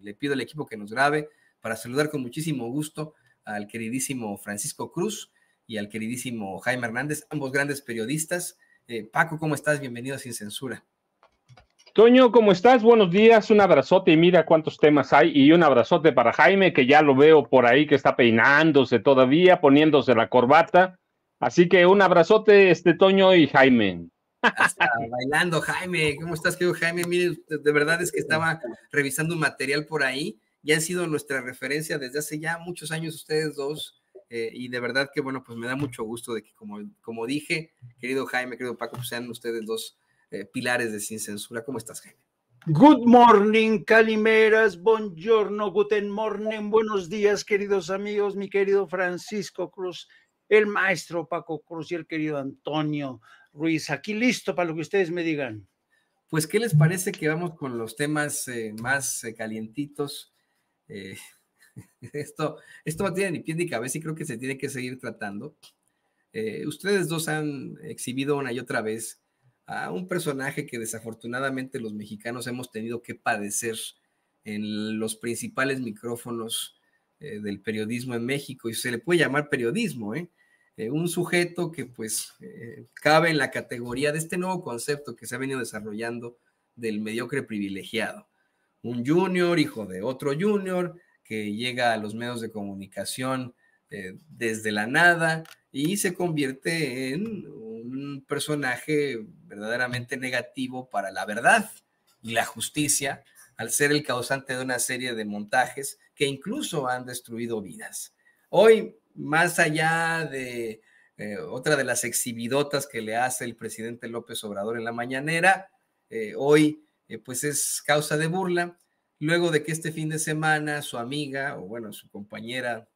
Le pido al equipo que nos grabe para saludar con muchísimo gusto al queridísimo Francisco Cruz y al queridísimo Jaime Hernández, ambos grandes periodistas. Eh, Paco, ¿cómo estás? Bienvenido a Sin Censura. Toño, ¿cómo estás? Buenos días, un abrazote y mira cuántos temas hay y un abrazote para Jaime, que ya lo veo por ahí que está peinándose todavía, poniéndose la corbata. Así que un abrazote, este Toño y Jaime. Hasta bailando, Jaime, ¿cómo estás, querido Jaime? Miren, de verdad es que estaba revisando un material por ahí, ya han sido nuestra referencia desde hace ya muchos años ustedes dos, eh, y de verdad que, bueno, pues me da mucho gusto de que, como, como dije, querido Jaime, querido Paco, pues sean ustedes dos eh, pilares de Sin Censura. ¿Cómo estás, Jaime? Good morning, Calimeras, buongiorno, guten morning, buenos días, queridos amigos, mi querido Francisco Cruz, el maestro Paco Cruz y el querido Antonio Ruiz, aquí listo para lo que ustedes me digan. Pues, ¿qué les parece que vamos con los temas eh, más eh, calientitos? Eh, esto, esto no tiene ni pie ni cabeza y creo que se tiene que seguir tratando. ustedes dos han exhibido una y otra vez a un personaje que desafortunadamente los mexicanos hemos tenido que padecer en los principales micrófonos del periodismo en México, y se le puede llamar periodismo, ¿eh? Eh, un sujeto que pues eh, cabe en la categoría de este nuevo concepto que se ha venido desarrollando del mediocre privilegiado. Un junior, hijo de otro junior, que llega a los medios de comunicación eh, desde la nada y se convierte en un personaje verdaderamente negativo para la verdad y la justicia al ser el causante de una serie de montajes que incluso han destruido vidas. Hoy más allá de eh, otra de las exhibidotas que le hace el presidente López Obrador en la mañanera, eh, hoy eh, pues es causa de burla, luego de que este fin de semana su amiga, o bueno, su compañera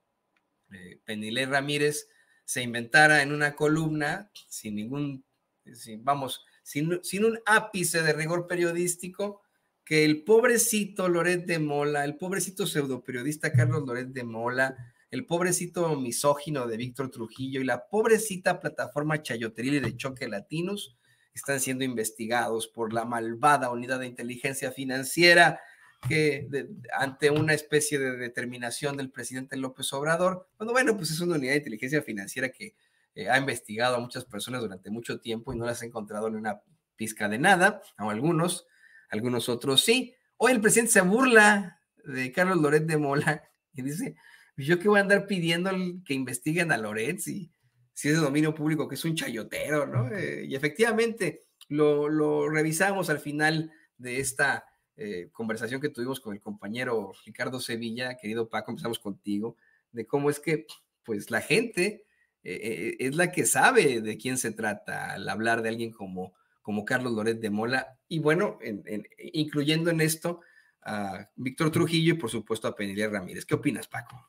Penilé Ramírez, se inventara en una columna sin ningún, vamos, sin, sin un ápice de rigor periodístico, que el pobrecito Loret de Mola, el pobrecito pseudo periodista Carlos Loret de Mola, el pobrecito misógino de Víctor Trujillo y la pobrecita plataforma Chayoteril de Choque Latinos están siendo investigados por la malvada unidad de inteligencia financiera que ante una especie de determinación del presidente López Obrador, bueno, bueno, pues es una unidad de inteligencia financiera que eh, ha investigado a muchas personas durante mucho tiempo y no las ha encontrado en una pizca de nada, o algunos, algunos otros sí. Hoy el presidente se burla de Carlos Loret de Mola y dice, pues, yo que voy a andar pidiendo que investiguen a Lorenz si es de dominio público, que es un chayotero, ¿no? Eh, y efectivamente lo, revisamos al final de esta eh, conversación que tuvimos con el compañero Ricardo Sevilla, querido Paco, empezamos contigo, de cómo es que pues la gente eh, es la que sabe de quién se trata al hablar de alguien como, como Carlos Loret de Mola, y bueno, incluyendo en esto a Víctor Trujillo y por supuesto a Penilé Ramírez. ¿Qué opinas, Paco?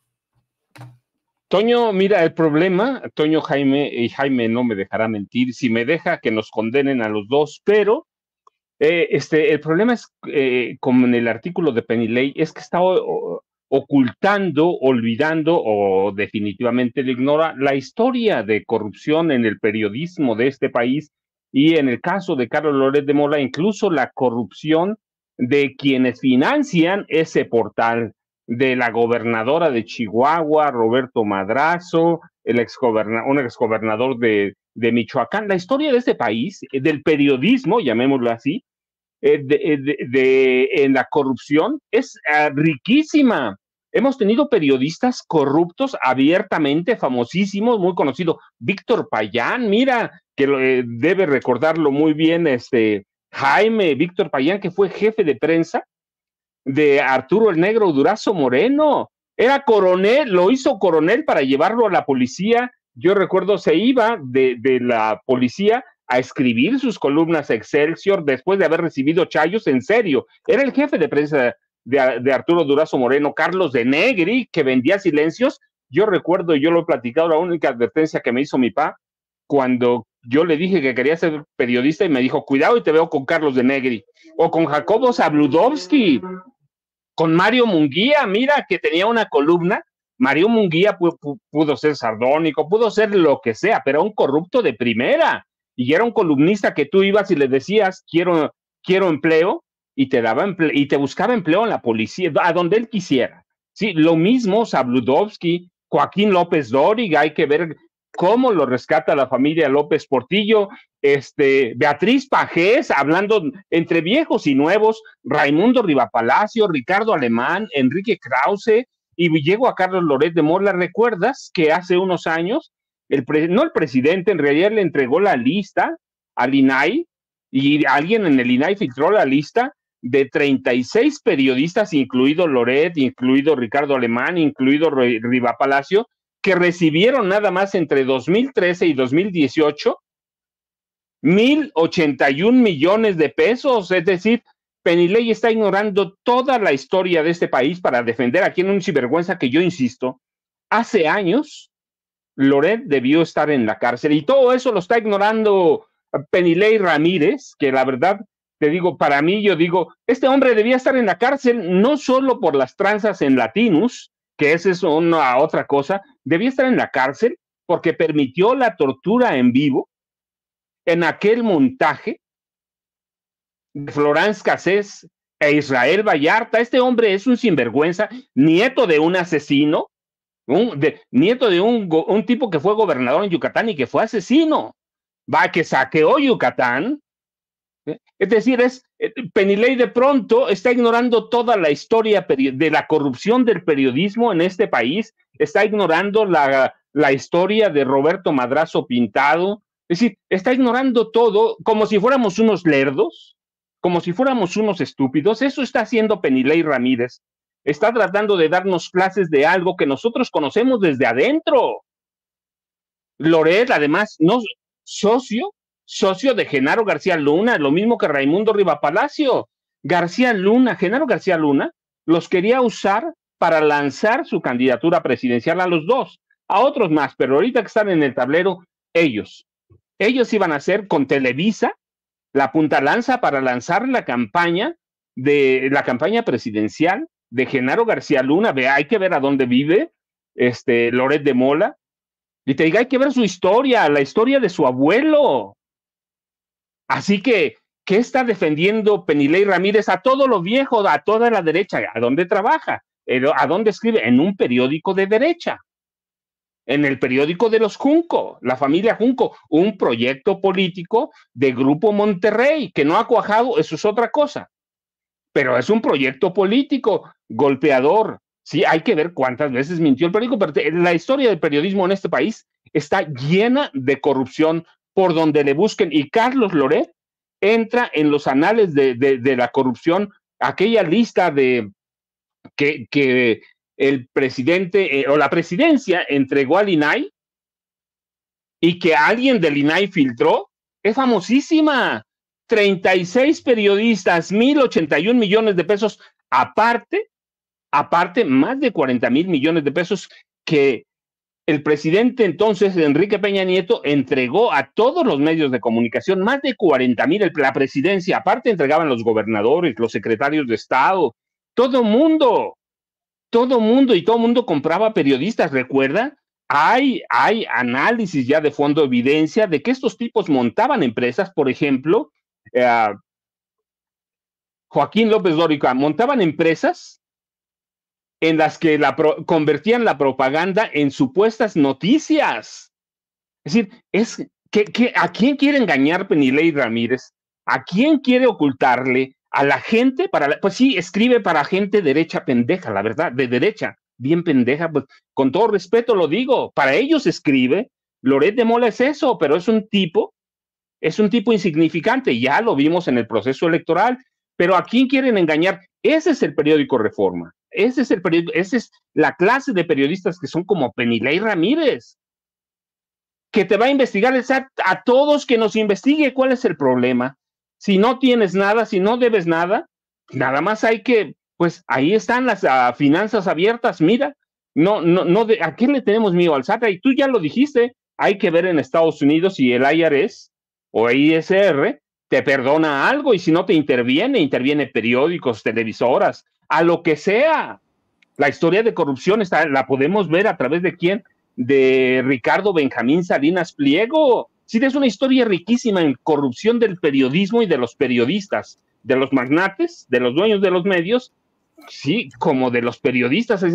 Toño, mira, el problema, Toño Jaime y Jaime no me dejará mentir, si me deja que nos condenen a los dos, pero eh, este, el problema es, eh, con como el artículo de Penilei, es que está ocultando, olvidando o definitivamente le ignora la historia de corrupción en el periodismo de este país y en el caso de Carlos Loret de Mola, incluso la corrupción de quienes financian ese portal de la gobernadora de Chihuahua, Roberto Madrazo, el un exgobernador de, de Michoacán, la historia de este país, eh, del periodismo, llamémoslo así, eh, eh, de, en la corrupción es riquísima. Hemos tenido periodistas corruptos abiertamente, famosísimos, muy conocidos. Víctor Payán, mira, que debe recordarlo muy bien este Jaime, Víctor Payán, que fue jefe de prensa de Arturo el Negro Durazo Moreno. Era coronel, lo hizo coronel para llevarlo a la policía. Yo recuerdo se iba de, la policía a escribir sus columnas Excelsior después de haber recibido chayos en serio. Era el jefe de prensa de, Arturo Durazo Moreno, Carlos de Negri, que vendía silencios. Yo recuerdo, yo lo he platicado, la única advertencia que me hizo mi papá cuando yo le dije que quería ser periodista y me dijo, cuidado y te veo con Carlos de Negri o con Jacobo Zabludovsky con Mario Munguía, mira que tenía una columna. Mario Munguía pudo ser sardónico, pudo ser lo que sea, pero un corrupto de primera. Y era un columnista que tú ibas y le decías, quiero, quiero empleo, y te, daba y te buscaba empleo en la policía, a donde él quisiera. Sí, lo mismo Sabludowski, Joaquín López Dóriga, hay que ver cómo lo rescata la familia López Portillo, este, Beatriz Pajés, hablando entre viejos y nuevos, Raimundo Rivapalacio, Ricardo Alemán, Enrique Krause, y llego a Carlos Loret de Morla, ¿Recuerdas que hace unos años, el no el presidente, en realidad le entregó la lista al INAI y alguien en el INAI filtró la lista de 36 periodistas, incluido Loret, incluido Ricardo Alemán, incluido Rivapalacio, Palacio, que recibieron nada más entre 2013 y 2018 1.081 millones de pesos. Es decir, Penilei está ignorando toda la historia de este país para defender a quien un sinvergüenza que yo insisto, hace años Loret debió estar en la cárcel y todo eso lo está ignorando Penilei Ramírez, que la verdad te digo, para mí yo digo, este hombre debía estar en la cárcel no solo por las tranzas en Latinus, que esa es una otra cosa, debía estar en la cárcel porque permitió la tortura en vivo en aquel montaje de Florence Cassés e Israel Vallarta. Este hombre es un sinvergüenza, nieto de un asesino, un, nieto de un, un tipo que fue gobernador en Yucatán y que fue asesino, va, que saqueó Yucatán, ¿eh? Es decir, es eh, Penilei de pronto está ignorando toda la historia de la corrupción del periodismo en este país, está ignorando la, historia de Roberto Madrazo Pintado, es decir, está ignorando todo como si fuéramos unos lerdos, como si fuéramos unos estúpidos. Eso está haciendo Penilei Ramírez. Está tratando de darnos clases de algo que nosotros conocemos desde adentro. Lorel además, no socio socio de Genaro García Luna, lo mismo que Raimundo Riva Palacio. García Luna, Genaro García Luna, los quería usar para lanzar su candidatura presidencial a los dos, a otros más, pero ahorita que están en el tablero, ellos. Ellos iban a hacer con Televisa la punta lanza para lanzar la campaña de la campaña presidencial de Genaro García Luna, hay que ver a dónde vive, este Loret de Mola, y te diga, hay que ver su historia, la historia de su abuelo, Así que, ¿qué está defendiendo Penilei Ramírez a todo lo viejo, a toda la derecha? ¿A dónde trabaja? Eh, ¿A dónde escribe? En un periódico de derecha. En el periódico de los Junco, la familia Junco, un proyecto político de Grupo Monterrey que no ha cuajado, eso es otra cosa. Pero es un proyecto político golpeador. Sí, hay que ver cuántas veces mintió el periódico, pero la historia del periodismo en este país está llena de corrupción, por donde le busquen. Y Carlos Loret entra en los anales de, la corrupción, aquella lista de que, que el presidente eh, o la presidencia entregó al INAI y que alguien del INAI filtró, es famosísima. 36 periodistas, 1.081 millones de pesos, aparte, aparte, más de 40 mil millones de pesos que el presidente entonces, Enrique Peña Nieto, entregó a todos los medios de comunicación más de 40 mil, la presidencia, aparte entregaban los gobernadores, los secretarios de Estado, todo mundo, todo mundo y todo mundo compraba periodistas, ¿recuerda? Hay, hay análisis ya de fondo evidencia de que estos tipos montaban empresas, por ejemplo, eh, Joaquín López Dórica, montaban empresas en las que la convertían la propaganda en supuestas noticias. Es decir, es que, ¿a quién quiere engañar Penilei Ramírez? ¿A quién quiere ocultarle? ¿A la gente? Para pues sí, escribe para gente derecha pendeja, la verdad, de derecha, bien pendeja, pues con todo respeto lo digo, para ellos escribe. Loret de Mola es eso, pero es un tipo, es un tipo insignificante, ya lo vimos en el proceso electoral, pero ¿a quién quieren engañar? Ese es el periódico Reforma. Ese es el esa es la clase de periodistas que son como Penilei Ramírez, que te va a investigar a todos que nos investigue cuál es el problema. Si no tienes nada, si no debes nada, nada más hay que, pues ahí están las ah, finanzas abiertas, mira, no, no, no, de, ¿a qué le tenemos miedo al SAT? Y tú ya lo dijiste, hay que ver en Estados Unidos si el IRS o ISR te perdona algo y si no te interviene, interviene periódicos, televisoras, a lo que sea. La historia de corrupción la podemos ver a través de quién? De Ricardo Benjamín Salinas Pliego. Sí, es una historia riquísima en corrupción del periodismo y de los periodistas, de los magnates, de los dueños de los medios, sí, como de los periodistas.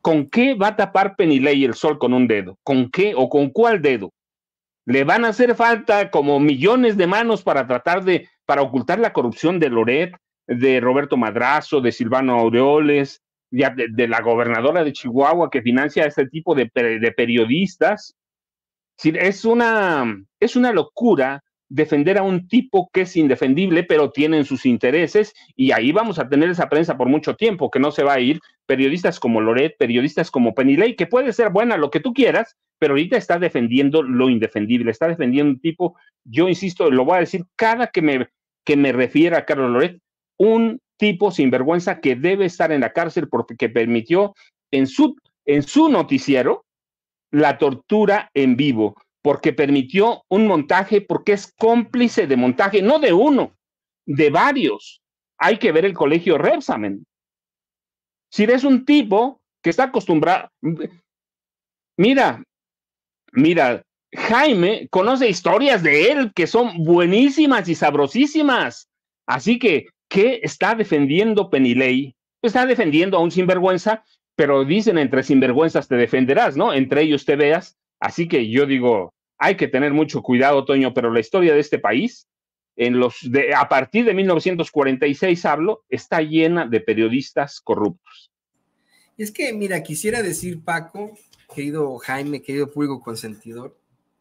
¿Con qué va a tapar Peniley el sol con un dedo? ¿Con qué o con cuál dedo? Le van a hacer falta como millones de manos para tratar de, para ocultar la corrupción de Loret, de Roberto Madrazo, de Silvano Aureoles, de, de la gobernadora de Chihuahua que financia a este tipo de, de periodistas. Es una, es una locura defender a un tipo que es indefendible, pero tienen sus intereses, y ahí vamos a tener esa prensa por mucho tiempo, que no se va a ir. Periodistas como Loret, periodistas como Penilei, que puede ser buena lo que tú quieras, pero ahorita está defendiendo lo indefendible, está defendiendo un tipo, yo insisto, lo voy a decir cada que me, que me refiera a Carlos Loret, un tipo sinvergüenza que debe estar en la cárcel porque permitió en su, en su noticiero la tortura en vivo, porque permitió un montaje, porque es cómplice de montaje, no de uno, de varios. Hay que ver el colegio Repsamen. Si eres un tipo que está acostumbrado, mira, mira, Jaime conoce historias de él que son buenísimas y sabrosísimas. Así que ¿Qué está defendiendo Penilei, pues está defendiendo a un sinvergüenza, pero dicen entre sinvergüenzas te defenderás, ¿no? Entre ellos te veas. Así que yo digo, hay que tener mucho cuidado, Toño, pero la historia de este país, en los de, a partir de 1946 hablo, está llena de periodistas corruptos. Es que, mira, quisiera decir, Paco, querido Jaime, querido público consentidor,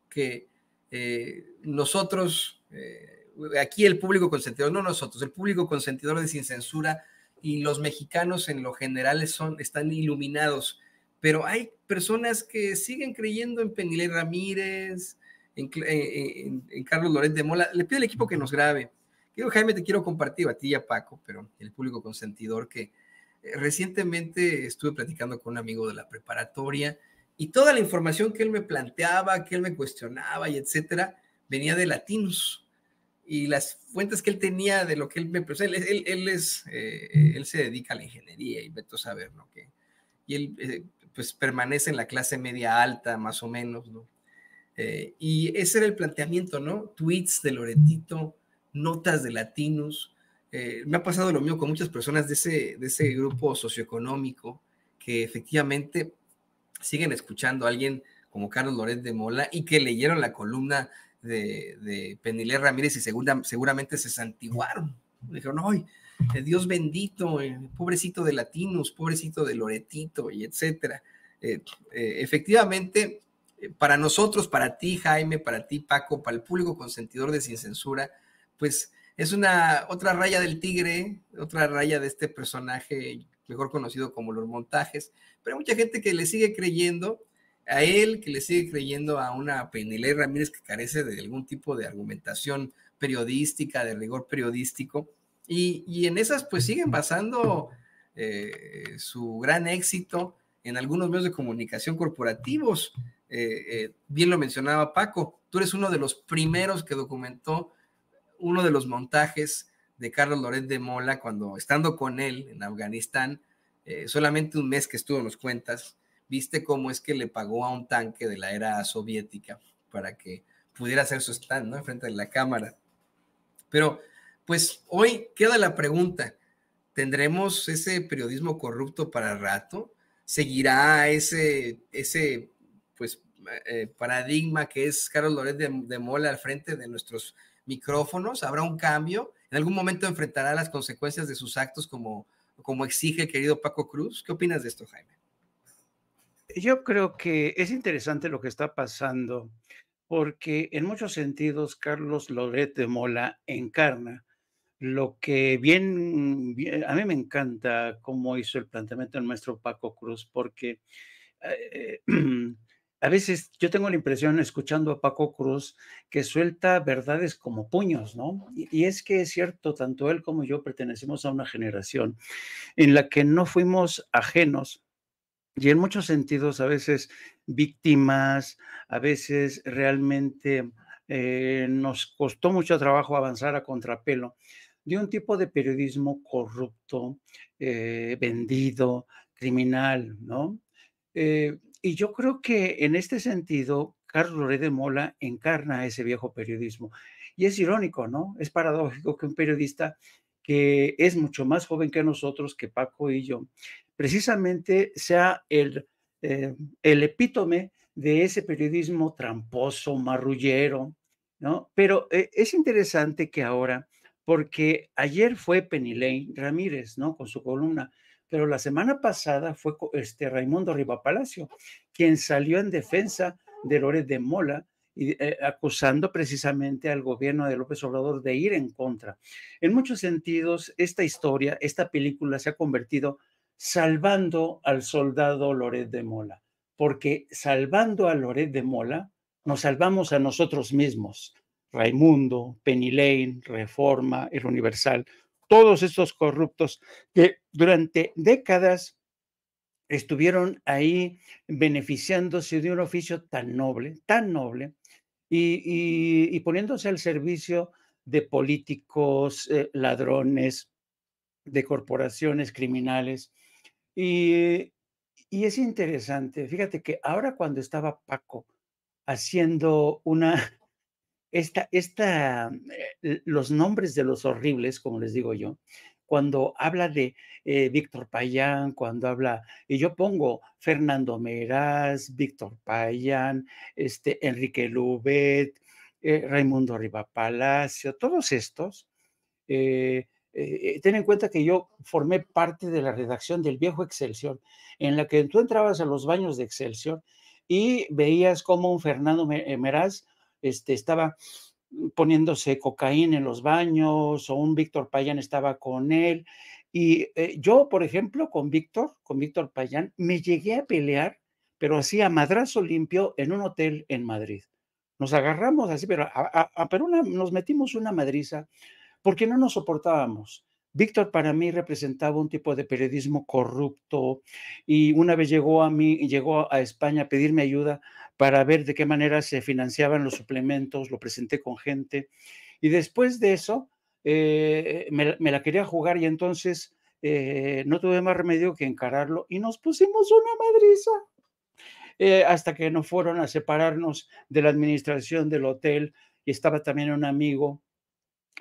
que eh, nosotros... Eh, aquí el público consentidor, no nosotros, el público consentidor de Sin Censura y los mexicanos en lo general son, están iluminados, pero hay personas que siguen creyendo en Penile Ramírez, en, Carlos Loret Mola. Le pido al equipo que nos grabe. Quiero, Jaime, te quiero compartir a ti y a Paco, pero el público consentidor que eh, recientemente estuve platicando con un amigo de la preparatoria y toda la información que él me planteaba, que él me cuestionaba y etcétera, venía de latinos y las fuentes que él tenía de lo que él me pues, él, es, eh, eh, él se dedica a la ingeniería y veto saber, ¿no? Que, y él eh, pues permanece en la clase media alta, más o menos, ¿no? y ese era el planteamiento, ¿no? Tweets de Loretito, notas de latinos. me ha pasado lo mío con muchas personas de ese, de ese grupo socioeconómico que efectivamente siguen escuchando a alguien como Carlos Loret de Mola y que leyeron la columna de, de Penilé Ramírez y seguramente se santiguaron. Dijeron, ¡ay! Dios bendito, eh, pobrecito de latinos, pobrecito de Loretito, y etcétera. Eh, eh, efectivamente, para nosotros, para ti, Jaime, para ti, Paco, para el público consentidor de Sin Censura, pues es una otra raya del tigre, otra raya de este personaje mejor conocido como los montajes, pero hay mucha gente que le sigue creyendo a él que le sigue creyendo a una Penelé Ramírez que carece de algún tipo de argumentación periodística, de rigor periodístico, y, en esas pues siguen basando eh, su gran éxito en algunos medios de comunicación corporativos. Eh, eh, bien lo mencionaba Paco, tú eres uno de los primeros que documentó uno de los montajes de Carlos Loret de Mola cuando estando con él en Afganistán, solamente un mes que estuvo en los cuentas, viste cómo es que le pagó a un tanque de la era soviética para que pudiera hacer su stand, ¿no? Enfrente de la cámara. Pero, pues hoy queda la pregunta, ¿tendremos ese periodismo corrupto para rato? ¿Seguirá ese, ese pues, eh, paradigma que es Carlos Loret de, Mola al frente de nuestros micrófonos? ¿Habrá un cambio? ¿En algún momento enfrentará las consecuencias de sus actos como, como exige el querido Paco Cruz? ¿Qué opinas de esto, Jaime? yo creo que es interesante lo que está pasando, porque en muchos sentidos Carlos Loret de Mola encarna lo que bien, a mí me encanta cómo hizo el planteamiento el maestro Paco Cruz, porque eh, eh, a veces yo tengo la impresión, escuchando a Paco Cruz, que suelta verdades como puños, ¿no? Y, y, es que es cierto, tanto él como yo pertenecemos a una generación en la que no fuimos ajenos y en muchos sentidos a veces víctimas, a veces realmente eh, nos costó mucho trabajo avanzar a contrapelo de un tipo de periodismo corrupto, eh, vendido, criminal, ¿no? Eh, y yo creo que en este sentido, Carlos Loré de Mola encarna ese viejo periodismo. Y es irónico, ¿no? Es paradójico que un periodista que es mucho más joven que nosotros, que Paco y yo, precisamente sea eh, el, epítome de ese periodismo tramposo, marrullero, ¿no? Pero eh, es interesante que ahora, porque ayer fue Penilei Ramírez, ¿no? Con su columna, pero la semana pasada fue este Raimundo Palacio quien salió en defensa de Loret de Mola, y, eh, acusando precisamente al gobierno de López Obrador de ir en contra. En muchos sentidos, esta historia, esta película se ha convertido salvando al soldado Loret de Mola, porque salvando a Loret de Mola, nos salvamos a nosotros mismos. Raimundo, Penilein, Reforma, El Universal, todos estos corruptos que durante décadas estuvieron ahí beneficiándose de un oficio tan noble, tan noble, y, poniéndose al servicio de políticos, eh, ladrones, de corporaciones criminales y, es interesante, fíjate que ahora cuando estaba Paco haciendo una, esta, esta, eh, los nombres de los horribles, como les digo yo, cuando habla de eh, Víctor Payán, cuando habla, y yo pongo Fernando Meraz, Víctor Payán, este, Enrique Lubet, eh, Raimundo Riva Palacio, todos estos, eh, eh, ten en cuenta que yo formé parte de la redacción del viejo Excelsior, en la que tú entrabas a los baños de Excelsior y veías cómo un Fernando eh, Meraz este, estaba poniéndose cocaína en los baños o un Víctor Payán estaba con él. Y yo, por ejemplo, con Víctor, con Víctor Payán, me llegué a pelear, pero así a madrazo limpio en un hotel en Madrid. Nos agarramos así, pero, a, ah, a, ah, ah, pero nos metimos una madriza porque no nos soportábamos. Víctor para mí representaba un tipo de periodismo corrupto y una vez llegó a mí, llegó a España a pedirme ayuda para ver de qué manera se financiaban los suplementos, lo presenté con gente y después de eso eh, me, la quería jugar y entonces eh, no tuve más remedio que encararlo y nos pusimos una madriza. Eh, hasta que nos fueron a separarnos de la administración del hotel y estaba también un amigo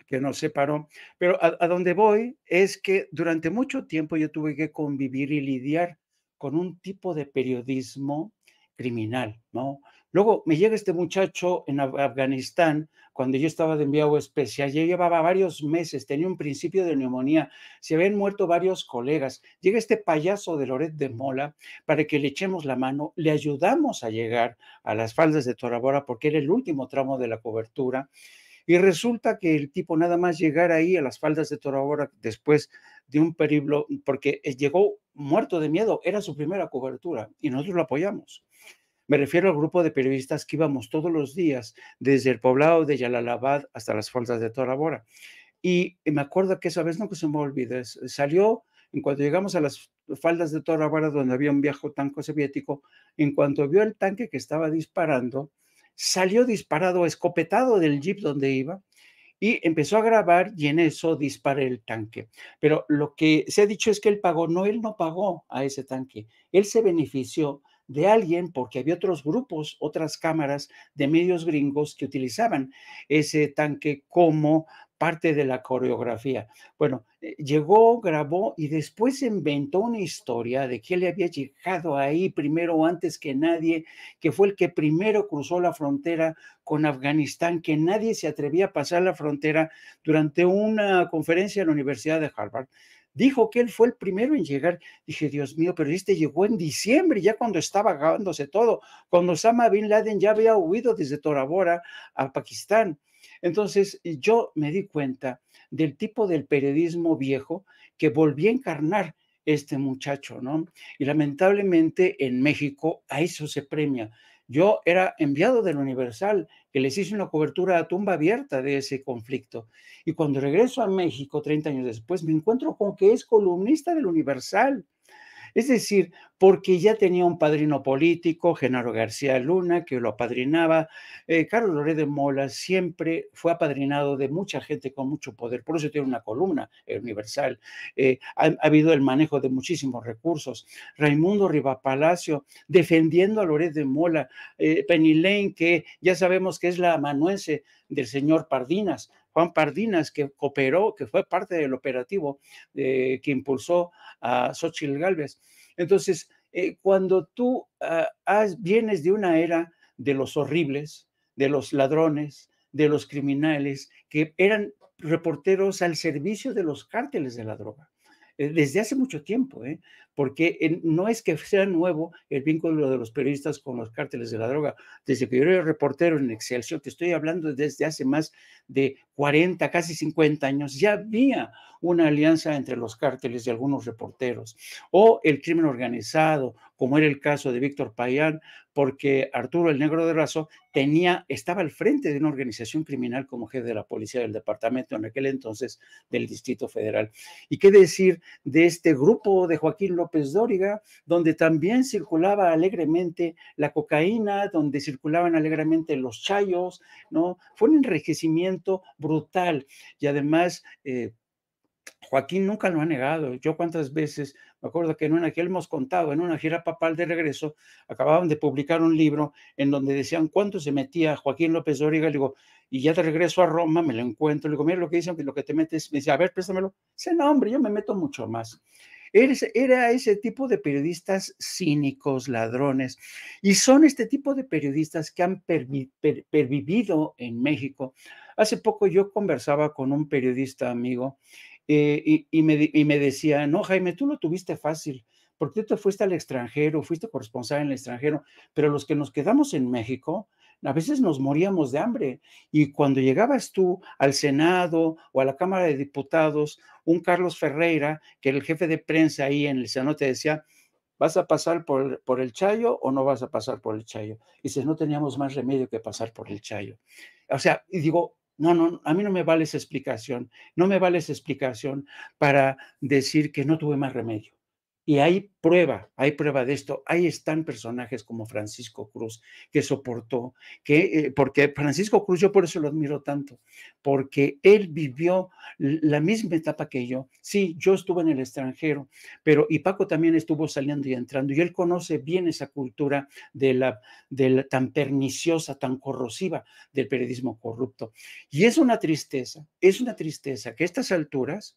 que nos separó. Pero a, donde voy es que durante mucho tiempo yo tuve que convivir y lidiar con un tipo de periodismo criminal, ¿no? Luego me llega este muchacho en Afganistán, cuando yo estaba de enviado especial, ya llevaba varios meses, tenía un principio de neumonía, se habían muerto varios colegas. Llega este payaso de Loret de Mola para que le echemos la mano, le ayudamos a llegar a las faldas de Torabora porque era el último tramo de la cobertura y resulta que el tipo nada más llegar ahí a las faldas de Torabora después de un periplo, porque eh, llegó muerto de miedo, era su primera cobertura y nosotros lo apoyamos. Me refiero al grupo de periodistas que íbamos todos los días, desde el poblado de Yalalabad hasta las faldas de Torabora. Y me acuerdo que esa vez, no que se me olvide, salió en cuanto llegamos a las faldas de Torabora, donde había un viejo tanco soviético, en cuanto vio el tanque que estaba disparando, salió disparado, escopetado del jeep donde iba y empezó a grabar y en eso dispara el tanque. Pero lo que se ha dicho es que él pagó, no, él no pagó a ese tanque, él se benefició de alguien porque había otros grupos, otras cámaras de medios gringos que utilizaban ese tanque como parte de la coreografía. Bueno, eh, llegó, grabó y después inventó una historia de que él había llegado ahí primero antes que nadie, que fue el que primero cruzó la frontera con Afganistán, que nadie se atrevía a pasar la frontera durante una conferencia en la Universidad de Harvard dijo que él fue el primero en llegar. Dije, Dios mío, pero este llegó en diciembre, ya cuando estaba acabándose todo, cuando Osama Bin Laden ya había huido desde Torabora a Pakistán. Entonces yo me di cuenta del tipo del periodismo viejo que volví a encarnar este muchacho, ¿no? Y lamentablemente en México a eso se premia. Yo era enviado del Universal, que les hice una cobertura a tumba abierta de ese conflicto. Y cuando regreso a México, 30 años después, me encuentro con que es columnista del Universal. Es decir, porque ya tenía un padrino político, Genaro García Luna, que lo apadrinaba. Eh, Carlos Loré de Mola siempre fue apadrinado de mucha gente con mucho poder, por eso tiene una columna eh, universal. Eh, ha, habido el manejo de muchísimos recursos. Raimundo Palacio, defendiendo a Loré de Mola. Penilén, que ya sabemos que es la amanuense del señor Pardinas, Juan Pardinas, que cooperó, que fue parte del operativo eh, que impulsó a Xochitl Galvez. Entonces, eh, cuando tú ah, has, vienes de una era de los horribles, de los ladrones, de los criminales, que eran reporteros al servicio de los cárteles de la droga, eh, desde hace mucho tiempo, ¿eh? porque no es que sea nuevo el vínculo de los periodistas con los cárteles de la droga. Desde que yo era reportero en Excelsior, te estoy hablando desde hace más de 40, casi 50 años, ya había una alianza entre los cárteles y algunos reporteros, o el crimen organizado, como era el caso de Víctor Payán, porque Arturo el Negro de Razo tenía, estaba al frente de una organización criminal como jefe de la policía del departamento en aquel entonces del Distrito Federal. ¿Y qué decir de este grupo de Joaquín López Dóriga, donde también circulaba alegremente la cocaína, donde circulaban alegremente los chayos, ¿no? Fue un enriquecimiento brutal y además... Eh, Joaquín nunca lo ha negado. Yo cuántas veces, me acuerdo que en una que hemos contado, en una gira papal de regreso, acababan de publicar un libro en donde decían cuánto se metía Joaquín López de Origa. Le digo, y ya de regreso a Roma, me lo encuentro. Le digo, mira lo que dicen, que lo que te metes. Me dice, a ver, préstamelo. Dice, no, hombre, yo me meto mucho más. Era ese tipo de periodistas cínicos, ladrones, y son este tipo de periodistas que han pervivido en México. Hace poco yo conversaba con un periodista amigo eh, y, me, y, decía, no, Jaime, tú lo tuviste fácil, porque tú te fuiste al extranjero, fuiste corresponsal en el extranjero, pero los que nos quedamos en México, a veces nos moríamos de hambre. Y cuando llegabas tú al Senado o a la Cámara de Diputados, un Carlos Ferreira, que era el jefe de prensa ahí en el Senado, te decía, ¿vas a pasar por el, por el Chayo o no vas a pasar por el Chayo? Y dices, no teníamos más remedio que pasar por el Chayo. O sea, y digo, no, no, a mí no me vale esa explicación. No me vale esa explicación para decir que no tuve más remedio. Y hay prueba, hay prueba de esto. Ahí están personajes como Francisco Cruz, que soportó, que, eh, porque Francisco Cruz, yo por eso lo admiro tanto, porque él vivió la misma etapa que yo. Sí, yo estuve en el extranjero, pero y Paco también estuvo saliendo y entrando, y él conoce bien esa cultura de la, de la tan perniciosa, tan corrosiva del periodismo corrupto. Y es una tristeza, es una tristeza que a estas alturas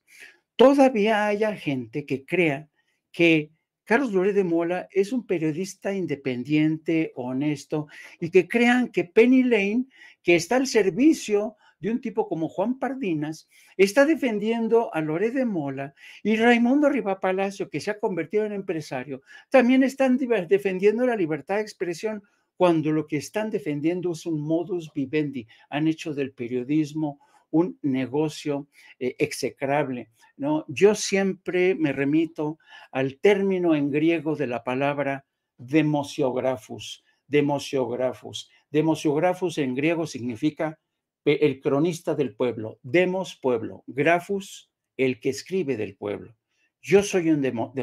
todavía haya gente que crea que Carlos Loré de Mola es un periodista independiente, honesto, y que crean que Penny Lane, que está al servicio de un tipo como Juan Pardinas, está defendiendo a Loré de Mola y Raimundo Riva Palacio, que se ha convertido en empresario, también están defendiendo la libertad de expresión cuando lo que están defendiendo es un modus vivendi. Han hecho del periodismo un negocio eh, execrable. ¿no? Yo siempre me remito al término en griego de la palabra demosiografus, demosiografus. Demosiografus en griego significa el cronista del pueblo, demos pueblo, grafus, el que escribe del pueblo. Yo soy un demo,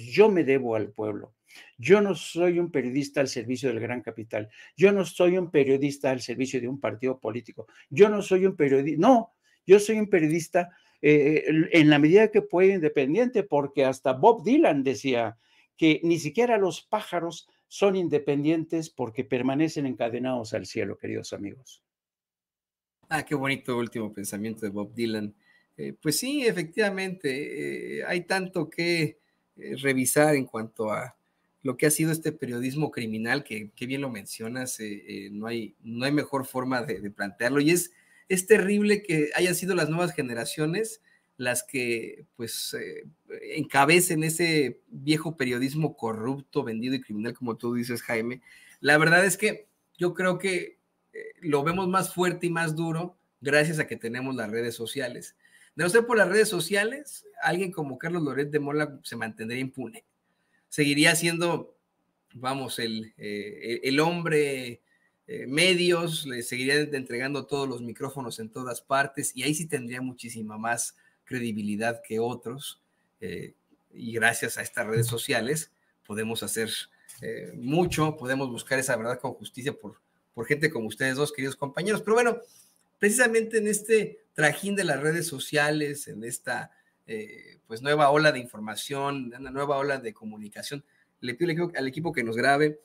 yo me debo al pueblo. Yo no soy un periodista al servicio del gran capital. Yo no soy un periodista al servicio de un partido político. Yo no soy un periodista. No, yo soy un periodista eh, en la medida que puede independiente, porque hasta Bob Dylan decía que ni siquiera los pájaros son independientes porque permanecen encadenados al cielo, queridos amigos. Ah, qué bonito último pensamiento de Bob Dylan. Eh, pues sí, efectivamente, eh, hay tanto que revisar en cuanto a lo que ha sido este periodismo criminal, que, bien lo mencionas, eh, eh, no, hay, no hay mejor forma de, plantearlo. Y es, es terrible que hayan sido las nuevas generaciones las que pues eh, encabecen ese viejo periodismo corrupto, vendido y criminal, como tú dices, Jaime. La verdad es que yo creo que lo vemos más fuerte y más duro gracias a que tenemos las redes sociales. De no ser por las redes sociales, alguien como Carlos Loret de Mola se mantendría impune seguiría siendo, vamos, el, eh, hombre eh, medios, le seguiría entregando todos los micrófonos en todas partes y ahí sí tendría muchísima más credibilidad que otros. Eh, y gracias a estas redes sociales podemos hacer mucho, podemos buscar esa verdad con justicia por, por gente como ustedes dos, queridos compañeros. Pero bueno, precisamente en este trajín de las redes sociales, en esta eh, pues nueva ola de información, una nueva ola de comunicación. Le pido al equipo, que nos grabe.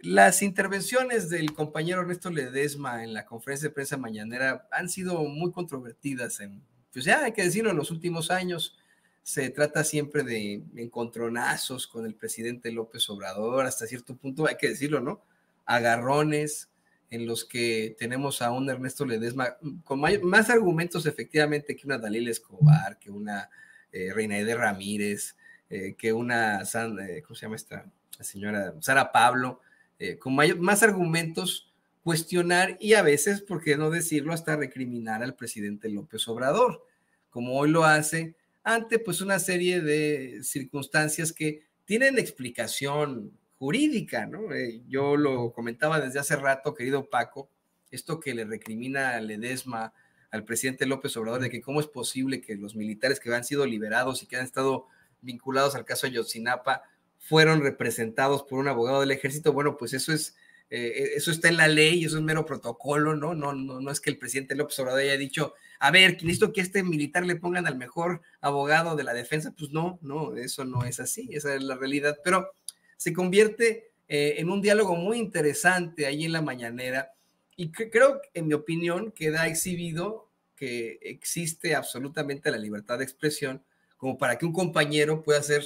Las intervenciones del compañero Ernesto Ledesma en la conferencia de prensa mañanera han sido muy controvertidas en, pues ya hay que decirlo, en los últimos años se trata siempre de encontronazos con el presidente López Obrador, hasta cierto punto, hay que decirlo, ¿no? Agarrones, en los que tenemos a un Ernesto Ledesma con más argumentos efectivamente que una Dalila Escobar, que una eh, Reina Ede Ramírez, eh, que una, eh, ¿cómo se llama esta señora? Sara Pablo, con más argumentos cuestionar y a veces, por qué no decirlo, hasta recriminar al presidente López Obrador, como hoy lo hace ante pues una serie de circunstancias que tienen explicación jurídica, ¿no? Eh, yo lo comentaba desde hace rato, querido Paco, esto que le recrimina Ledesma al presidente López Obrador de que cómo es posible que los militares que han sido liberados y que han estado vinculados al caso Ayotzinapa fueron representados por un abogado del ejército, bueno, pues eso es eh, eso está en la ley, eso es mero protocolo, ¿no? No, no, no es que el presidente López Obrador haya dicho, a ver, necesito que a este militar le pongan al mejor abogado de la defensa, pues no, no, eso no es así, esa es la realidad, pero se convierte eh, en un diálogo muy interesante ahí en la mañanera. Y que, creo, en mi opinión, queda exhibido que existe absolutamente la libertad de expresión como para que un compañero pueda hacer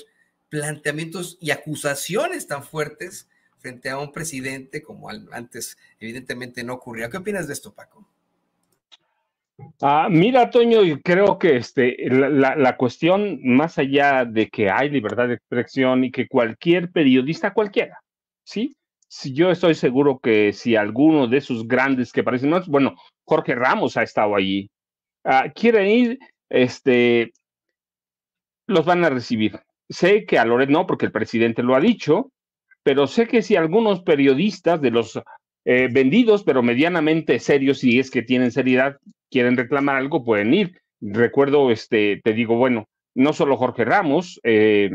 planteamientos y acusaciones tan fuertes frente a un presidente como antes evidentemente no ocurría. ¿Qué opinas de esto, Paco? Ah, mira, Toño, creo que este, la, cuestión, más allá de que hay libertad de expresión y que cualquier periodista, cualquiera, ¿sí? yo estoy seguro que si alguno de esos grandes que parecen bueno, Jorge Ramos ha estado allí, ah, quieren ir, este, los van a recibir. Sé que a Loret no, porque el presidente lo ha dicho, pero sé que si algunos periodistas de los eh, vendidos, pero medianamente serios, si es que tienen seriedad, quieren reclamar algo, pueden ir. Recuerdo, este, te digo, bueno, no solo Jorge Ramos, eh,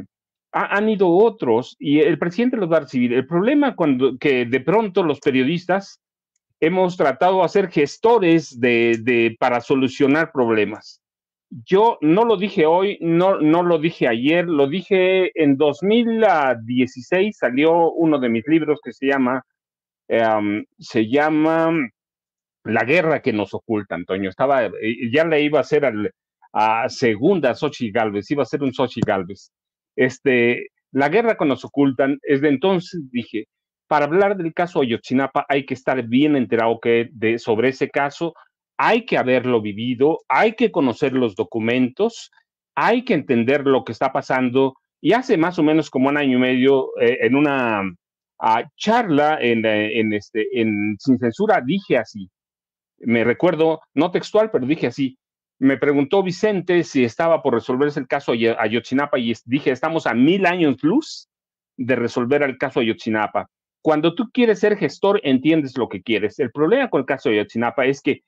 han ido otros y el presidente los va a El problema cuando que de pronto los periodistas hemos tratado de ser gestores de, para solucionar problemas. Yo no lo dije hoy, no, no lo dije ayer, lo dije en 2016, salió uno de mis libros que se llama Em, se llama mm, La guerra que nos oculta, Antonio. Estaba, ya le iba a hacer a segunda Sochi Galvez, iba a ser un Sochi Galvez. Este, la guerra que nos ocultan, es de entonces dije, para hablar del caso Ayotzinapa hay que estar bien enterado que sobre ese caso, hay que haberlo vivido, hay que conocer los documentos, hay que entender lo que está pasando. Y hace más o menos como un año y medio, eh, en una a charla eh, este, en, Sin Censura dije así, me recuerdo, no textual, pero dije así, me preguntó Vicente si estaba por resolverse el caso Ayotzinapa y dije, estamos a mil años luz de resolver el caso Ayotzinapa. Cuando tú quieres ser gestor, entiendes lo que quieres. El problema con el caso Ayotzinapa es que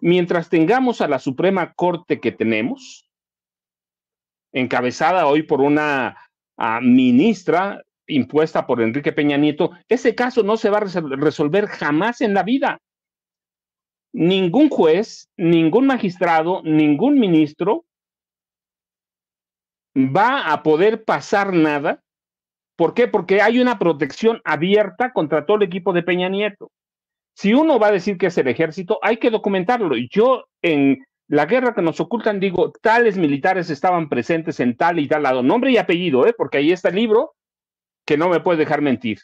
mientras tengamos a la Suprema Corte que tenemos, encabezada hoy por una ah, ministra impuesta por Enrique Peña Nieto, ese caso no se va a resolver jamás en la vida. Ningún juez, ningún magistrado, ningún ministro va a poder pasar nada. ¿Por qué? Porque hay una protección abierta contra todo el equipo de Peña Nieto. Si uno va a decir que es el ejército, hay que documentarlo. Yo en la guerra que nos ocultan digo, tales militares estaban presentes en tal y tal lado, nombre y apellido, ¿eh? porque ahí está el libro que no me puede dejar mentir.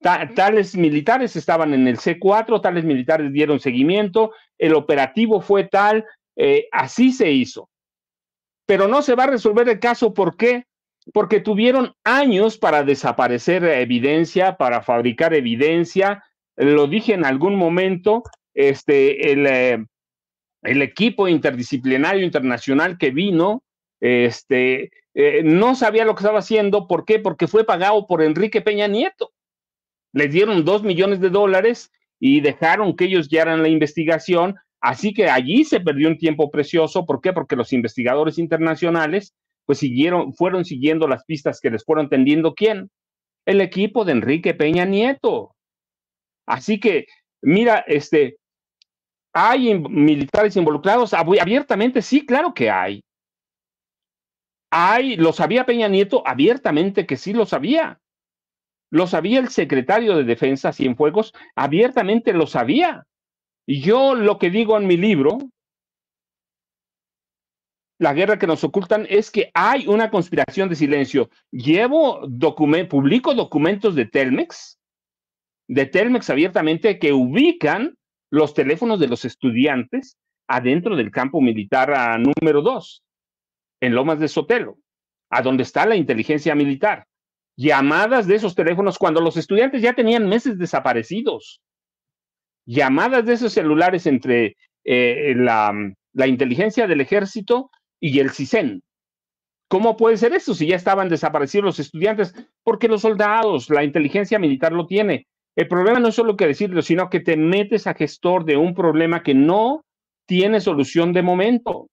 tales militares estaban en el C4, tales militares dieron seguimiento, el operativo fue tal, eh, así se hizo. Pero no se va a resolver el caso, ¿por qué? Porque tuvieron años para desaparecer evidencia, para fabricar evidencia. Lo dije en algún momento, este, el eh, equipo interdisciplinario internacional que vino este, eh, no sabía lo que estaba haciendo, ¿por qué? Porque fue pagado por Enrique Peña Nieto. Les dieron dos millones de dólares y dejaron que ellos guiaran la investigación, así que allí se perdió un tiempo precioso, ¿por qué? Porque los investigadores internacionales pues siguieron, fueron siguiendo las pistas que les fueron tendiendo quién? El equipo de Enrique Peña Nieto. Así que, mira, este, ¿hay militares involucrados? Abiertamente, sí, claro que hay. Ay, lo sabía Peña Nieto abiertamente que sí lo sabía. Lo sabía el secretario de Defensa, Cienfuegos, abiertamente lo sabía. Y Yo lo que digo en mi libro, la guerra que nos ocultan es que hay una conspiración de silencio. Llevo documentos, publico documentos de Telmex, de Telmex abiertamente, que ubican los teléfonos de los estudiantes adentro del campo militar a ah, número dos en Lomas de Sotelo, a donde está la inteligencia militar. Llamadas de esos teléfonos cuando los estudiantes ya tenían meses desaparecidos. Llamadas de esos celulares entre eh, eh, la, mm, la inteligencia del ejército y el CISEN. ¿Cómo puede ser eso si ya estaban desaparecidos los estudiantes? Porque los soldados, la inteligencia militar lo tiene. El problema no es solo que decirlo, sino que te metes a gestor de un problema que no tiene solución de momento.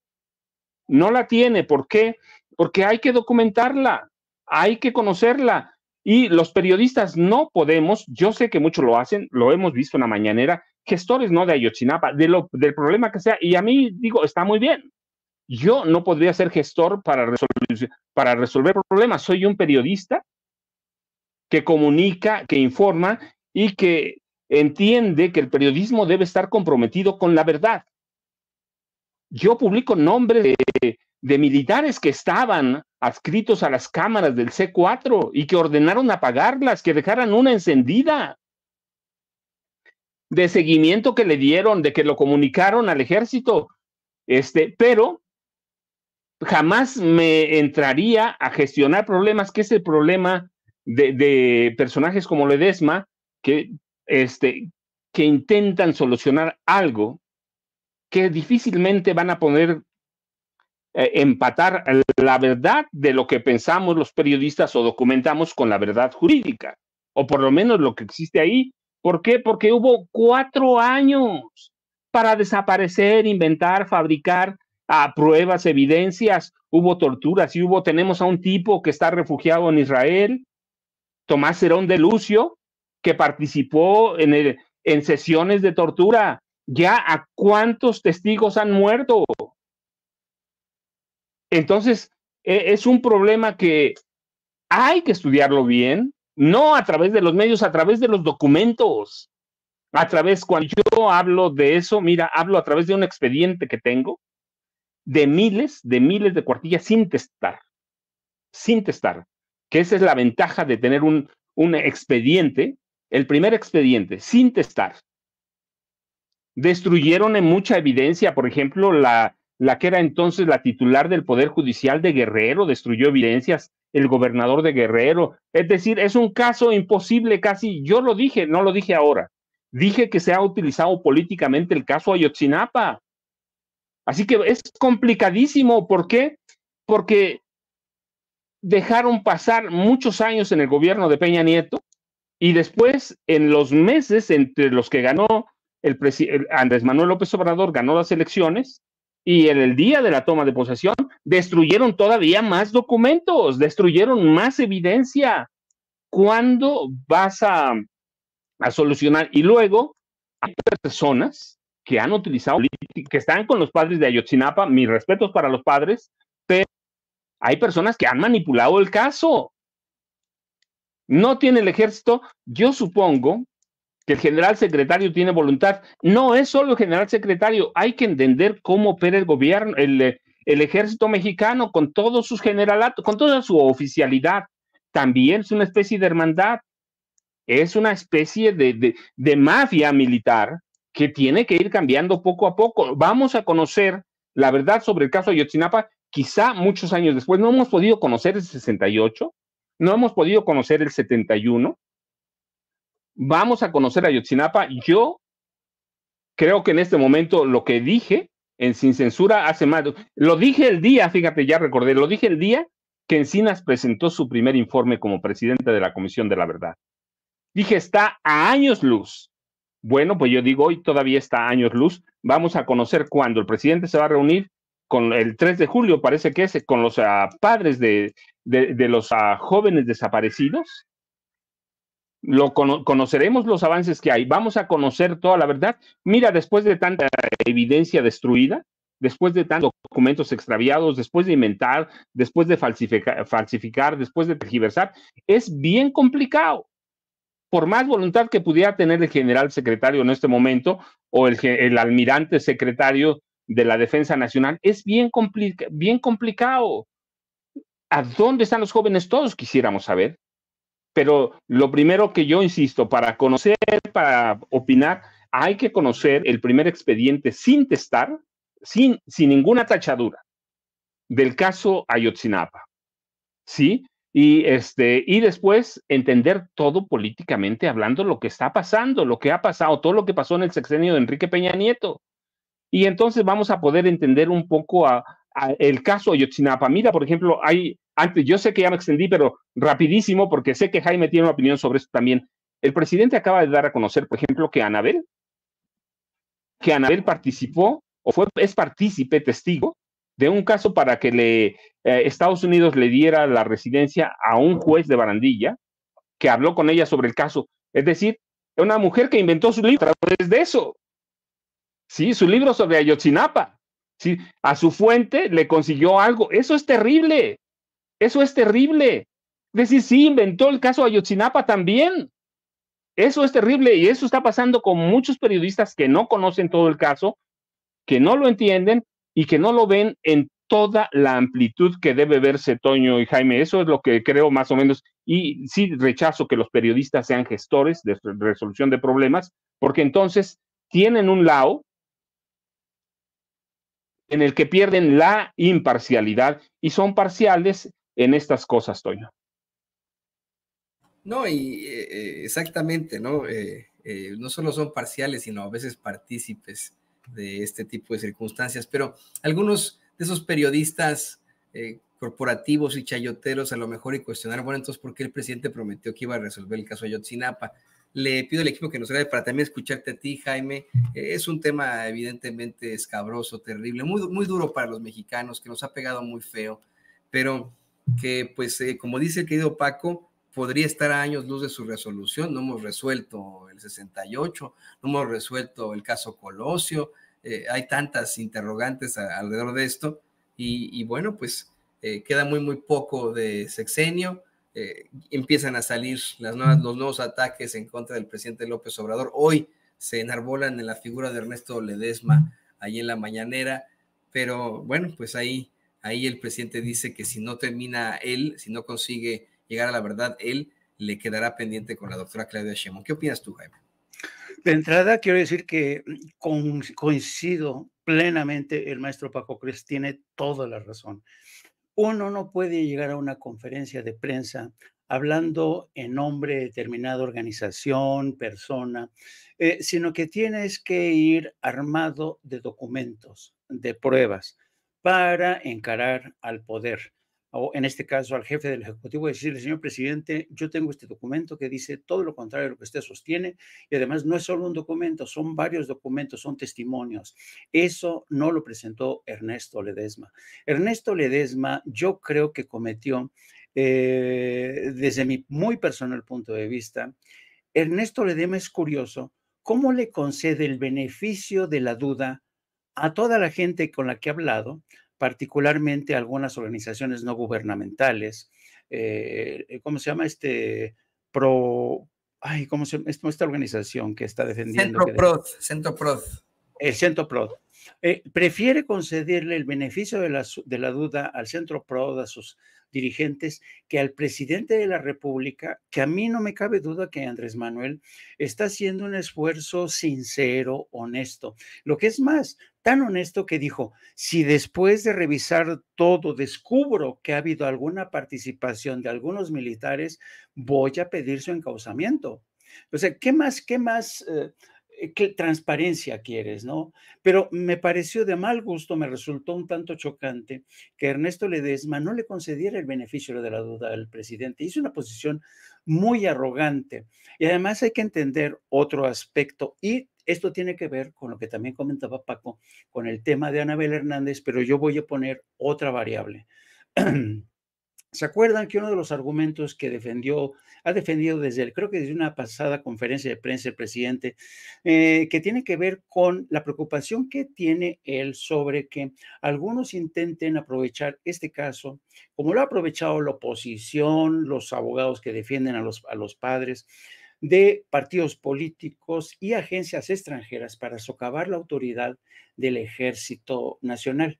No la tiene. ¿Por qué? Porque hay que documentarla, hay que conocerla. Y los periodistas no podemos, yo sé que muchos lo hacen, lo hemos visto en la mañanera, gestores no de Ayotzinapa, del problema que sea. Y a mí digo, está muy bien. Yo no podría ser gestor para para resolver problemas. Soy un periodista que comunica, que informa y que entiende que el periodismo debe estar comprometido con la verdad yo publico nombres de, militares que estaban adscritos a las cámaras del C4 y que ordenaron apagarlas, que dejaran una encendida, de seguimiento que le dieron, de que lo comunicaron al ejército, este, pero jamás me entraría a gestionar problemas, que es el problema de, personajes como Ledesma, que, este, que intentan solucionar algo que difícilmente van a poder eh, empatar la verdad de lo que pensamos los periodistas o documentamos con la verdad jurídica, o por lo menos lo que existe ahí. ¿Por qué? Porque hubo cuatro años para desaparecer, inventar, fabricar a pruebas, evidencias, hubo torturas y hubo, tenemos a un tipo que está refugiado en Israel, Tomás Herón de Lucio, que participó en, en sesiones de tortura ya a cuántos testigos han muerto. Entonces, e, es un problema que hay que estudiarlo bien, no a través de los medios, a través de los documentos. A través, cuando yo hablo de eso, mira, hablo a través de un expediente que tengo de miles, de miles de cuartillas sin testar, sin testar, que esa es la ventaja de tener un, un expediente, el primer expediente, sin testar. Destruyeron en mucha evidencia, por ejemplo, la, la que era entonces la titular del Poder Judicial de Guerrero, destruyó evidencias, el gobernador de Guerrero. Es decir, es un caso imposible casi, yo lo dije, no lo dije ahora, dije que se ha utilizado políticamente el caso Ayotzinapa. Así que es complicadísimo, ¿por qué? Porque dejaron pasar muchos años en el gobierno de Peña Nieto y después en los meses entre los que ganó el, Andrés Manuel López Obrador ganó las elecciones y en el día de la toma de posesión destruyeron todavía más documentos, destruyeron más evidencia. ¿Cuándo vas a, a solucionar? Y luego hay personas que han utilizado, que están con los padres de Ayotzinapa, mis respetos para los padres, pero hay personas que han manipulado el caso. No tiene el ejército, yo supongo el general secretario tiene voluntad. No es solo el general secretario, hay que entender cómo opera el gobierno, el, el ejército mexicano con todos sus generalatos, con toda su oficialidad. También es una especie de hermandad, es una especie de, de, mafia militar que tiene que ir cambiando poco a poco. Vamos a conocer la verdad sobre el caso de Ayotzinapa, quizá muchos años después. No hemos podido conocer el 68, no hemos podido conocer el 71, Vamos a conocer a Yotzinapa, Yo creo que en este momento lo que dije en Sin Censura hace más. Lo dije el día, fíjate, ya recordé, lo dije el día que Encinas presentó su primer informe como presidente de la Comisión de la Verdad. Dije, está a años luz. Bueno, pues yo digo, hoy todavía está a años luz. Vamos a conocer cuándo el presidente se va a reunir con el 3 de julio, parece que es, con los ah, padres de, de, los ah, jóvenes desaparecidos lo conoceremos los avances que hay, vamos a conocer toda la verdad. Mira, después de tanta evidencia destruida, después de tantos documentos extraviados, después de inventar, después de falsificar, después de tergiversar, es bien complicado. Por más voluntad que pudiera tener el general secretario en este momento o el, almirante secretario de la Defensa Nacional, es bien, bien complicado. ¿A dónde están los jóvenes? Todos quisiéramos saber. Pero lo primero que yo insisto, para conocer, para opinar, hay que conocer el primer expediente sin testar, sin, sin ninguna tachadura, del caso Ayotzinapa. ¿Sí? Y, este, y después entender todo políticamente hablando lo que está pasando, lo que ha pasado, todo lo que pasó en el sexenio de Enrique Peña Nieto. Y entonces vamos a poder entender un poco a, el caso Ayotzinapa. Mira, por ejemplo, hay antes, yo sé que ya me extendí, pero rapidísimo, porque sé que Jaime tiene una opinión sobre esto también. El presidente acaba de dar a conocer, por ejemplo, que Anabel, que Anabel participó o fue, es partícipe, testigo, de un caso para que le, eh, Estados Unidos le diera la residencia a un juez de Barandilla que habló con ella sobre el caso. Es decir, una mujer que inventó su libro a través de eso. Sí, su libro sobre Ayotzinapa. Sí, a su fuente le consiguió algo. Eso es terrible. Eso es terrible. Decir, sí, inventó el caso Ayotzinapa también. Eso es terrible y eso está pasando con muchos periodistas que no conocen todo el caso, que no lo entienden y que no lo ven en toda la amplitud que debe verse Toño y Jaime. Eso es lo que creo más o menos. Y sí rechazo que los periodistas sean gestores de resolución de problemas, porque entonces tienen un lado en el que pierden la imparcialidad y son parciales en estas cosas, Toño. No, y eh, eh, exactamente, ¿no? Eh, no solo son parciales, sino a veces partícipes de este tipo de circunstancias, pero algunos de esos periodistas corporativos y chayoteros a lo mejor y cuestionaron, bueno, entonces, ¿por qué el presidente prometió que iba a resolver el caso Ayotzinapa? Le pido al equipo que nos grabe para también escucharte a ti, Jaime. es un tema evidentemente escabroso, terrible, muy, muy duro para los mexicanos, que nos ha pegado muy feo, pero que pues eh, como dice el querido Paco, podría estar a años luz de su resolución, no hemos resuelto el 68, no hemos resuelto el caso Colosio, eh, hay tantas interrogantes alrededor de esto y, bueno, pues eh, queda muy, muy poco de sexenio. empiezan a salir las nuevas, los nuevos ataques en contra del presidente López Obrador. Hoy se enarbolan en la figura de Ernesto Ledesma ahí en la mañanera, pero bueno, pues ahí Ahí el presidente dice que si no termina él, si no consigue llegar a la verdad, él le quedará pendiente con la doctora Claudia Sheinbaum. ¿Qué opinas tú, Jaime? De entrada, quiero decir que coincido plenamente, el maestro Paco Cruz tiene toda la razón. Uno no puede llegar a una conferencia de prensa hablando en nombre de determinada organización, persona, eh, sino que tienes que ir armado de documentos, de pruebas para encarar al poder, o en este caso al jefe del Ejecutivo, decirle, señor presidente, yo tengo este documento que dice todo lo contrario de lo que usted sostiene, y además no es solo un documento, son varios documentos, son testimonios. Eso no lo presentó Ernesto Ledesma. Ernesto Ledesma yo creo que cometió, eh, desde mi muy personal punto de vista, Ernesto Ledesma es curioso, ¿cómo le concede el beneficio de la duda? a toda la gente con la que he hablado, particularmente algunas organizaciones no gubernamentales, eh, eh, ¿cómo se llama este? Pro, ay, ¿cómo se llama esta organización que está defendiendo? Centro que Prod, Centro El Centro Prod, eh, prefiere concederle el beneficio de la, duda al Centro PRO, a sus dirigentes, que al presidente de la República, que a mí no me cabe duda que Andrés Manuel está haciendo un esfuerzo sincero, honesto. Lo que es más, tan honesto que dijo, si después de revisar todo descubro que ha habido alguna participación de algunos militares, voy a pedir su encauzamiento. O sea, ¿qué más, qué más eh, eh, qué transparencia quieres, ¿no? Pero me pareció de mal gusto, me resultó un tanto chocante que Ernesto Ledesma no le concediera el beneficio de la duda al presidente. Hizo una posición muy arrogante. Y además hay que entender otro aspecto y esto tiene que ver con lo que también comentaba Paco, con el tema de Anabel Hernández, pero yo voy a poner otra variable. ¿Se acuerdan que uno de los argumentos que defendió, ha defendido desde, creo que desde una pasada conferencia de prensa el presidente, eh, que tiene que ver con la preocupación que tiene él sobre que algunos intenten aprovechar este caso, como lo ha aprovechado la oposición, los abogados que defienden a los, a los padres, de partidos políticos y agencias extranjeras para socavar la autoridad del ejército nacional.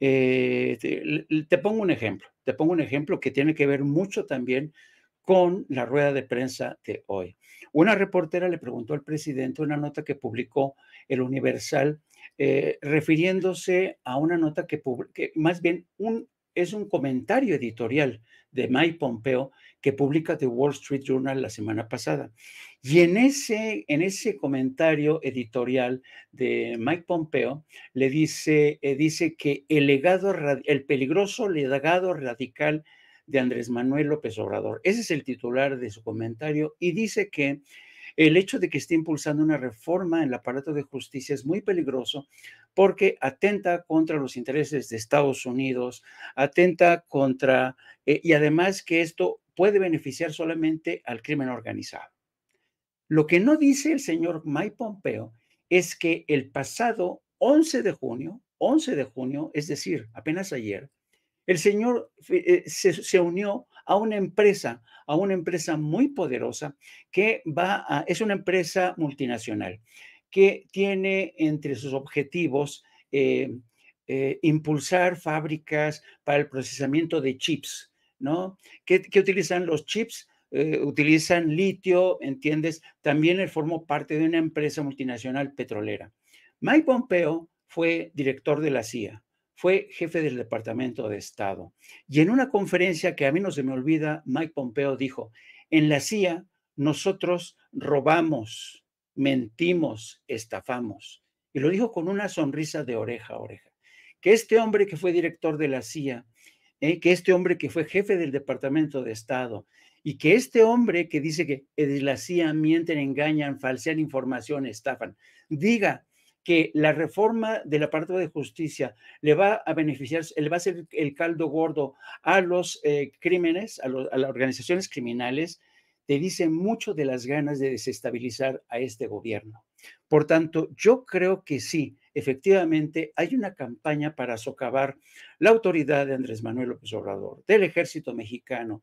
Eh, este, te, pongo un ejemplo, te pongo un ejemplo que tiene que ver mucho también con la rueda de prensa de hoy. Una reportera le preguntó al presidente una nota que publicó el Universal, eh, refiriéndose a una nota que, más bien es un comentario editorial de Mike Pompeo que publica The Wall Street Journal la semana pasada. Y en ese, en ese comentario editorial de Mike Pompeo, le dice, eh, dice que el, legado, el peligroso legado radical de Andrés Manuel López Obrador. Ese es el titular de su comentario y dice que el hecho de que esté impulsando una reforma en el aparato de justicia es muy peligroso porque atenta contra los intereses de Estados Unidos, atenta contra, eh, y además que esto puede beneficiar solamente al crimen organizado. Lo que no dice el señor Mike Pompeo es que el pasado 11 de junio, 11 de junio, es decir, apenas ayer, el señor eh, se, unió a una empresa, a una empresa muy poderosa que va a, es una empresa multinacional que tiene entre sus objetivos eh, eh, impulsar fábricas para el procesamiento de chips ¿no? ¿Qué, utilizan los chips? Eh, utilizan litio, ¿entiendes? También él formó parte de una empresa multinacional petrolera. Mike Pompeo fue director de la CIA, fue jefe del Departamento de Estado. Y en una conferencia que a mí no se me olvida, Mike Pompeo dijo, en la CIA nosotros robamos, mentimos, estafamos. Y lo dijo con una sonrisa de oreja a oreja. Que este hombre que fue director de la CIA ¿eh? que este hombre que fue jefe del Departamento de Estado y que este hombre que dice que deslacían, mienten, engañan, falsean información, estafan, diga que la reforma de la parte de justicia le va a beneficiar, le va a ser el caldo gordo a los eh, crímenes, a, a las organizaciones criminales, te dice mucho de las ganas de desestabilizar a este gobierno. Por tanto, yo creo que sí, efectivamente hay una campaña para socavar la autoridad de Andrés Manuel López Obrador, del ejército mexicano.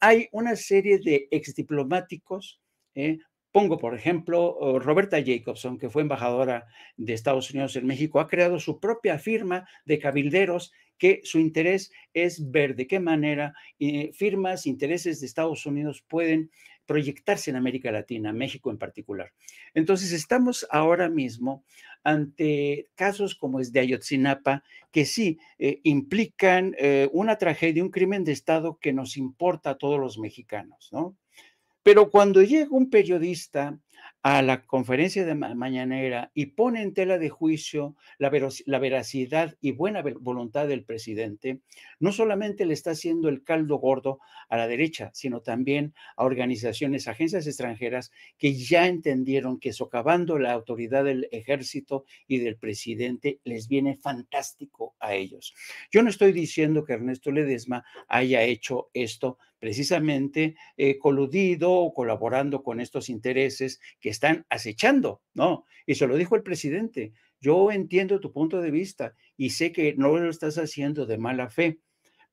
Hay una serie de exdiplomáticos. Eh, pongo, por ejemplo, Roberta Jacobson, que fue embajadora de Estados Unidos en México, ha creado su propia firma de cabilderos que su interés es ver de qué manera eh, firmas, intereses de Estados Unidos pueden proyectarse en América Latina, México en particular. Entonces, estamos ahora mismo ante casos como es de Ayotzinapa, que sí eh, implican eh, una tragedia, un crimen de Estado que nos importa a todos los mexicanos, ¿no? Pero cuando llega un periodista a la conferencia de mañanera y pone en tela de juicio la, la, veracidad y buena voluntad del presidente, no solamente le está haciendo el caldo gordo a la derecha, sino también a organizaciones, agencias extranjeras que ya entendieron que socavando la autoridad del ejército y del presidente les viene fantástico a ellos. Yo no estoy diciendo que Ernesto Ledesma haya hecho esto precisamente eh, coludido o colaborando con estos intereses que están acechando, ¿no? Y se lo dijo el presidente, yo entiendo tu punto de vista y sé que no lo estás haciendo de mala fe,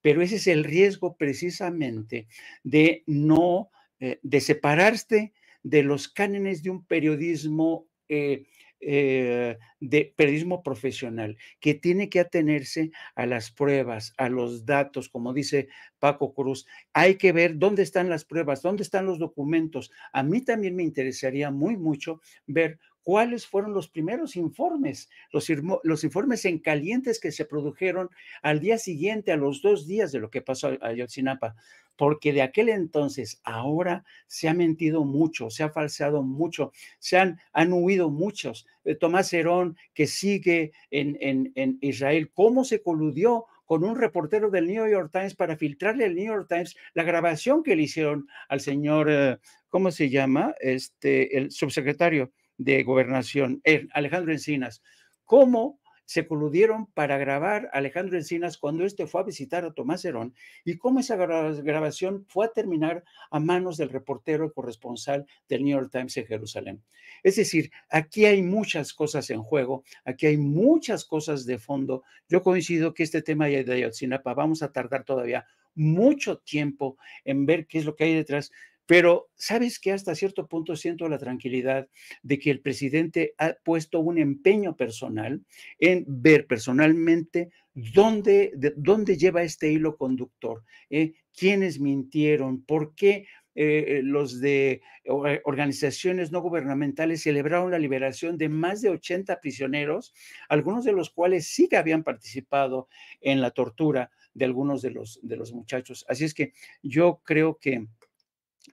pero ese es el riesgo precisamente de no, eh, de separarse de los cánones de un periodismo eh, eh, de periodismo profesional, que tiene que atenerse a las pruebas, a los datos, como dice Paco Cruz. Hay que ver dónde están las pruebas, dónde están los documentos. A mí también me interesaría muy mucho ver cuáles fueron los primeros informes, los, informes en calientes que se produjeron al día siguiente, a los dos días de lo que pasó a Yotzinapa? porque de aquel entonces ahora se ha mentido mucho, se ha falseado mucho, se han, huido muchos. Eh, Tomás Herón, que sigue en, en Israel, ¿cómo se coludió? con un reportero del New York Times para filtrarle al New York Times la grabación que le hicieron al señor, eh, ¿cómo se llama? Este, el subsecretario, de Gobernación, Alejandro Encinas, cómo se coludieron para grabar a Alejandro Encinas cuando este fue a visitar a Tomás Herón y cómo esa grabación fue a terminar a manos del reportero corresponsal del New York Times en Jerusalén. Es decir, aquí hay muchas cosas en juego, aquí hay muchas cosas de fondo. Yo coincido que este tema de Ayotzinapa vamos a tardar todavía mucho tiempo en ver qué es lo que hay detrás, pero sabes que hasta cierto punto siento la tranquilidad de que el presidente ha puesto un empeño personal en ver personalmente dónde, dónde lleva este hilo conductor, ¿eh? quiénes mintieron, por qué eh, los de eh, organizaciones no gubernamentales celebraron la liberación de más de 80 prisioneros, algunos de los cuales sí que habían participado en la tortura de algunos de los, de los muchachos. Así es que yo creo que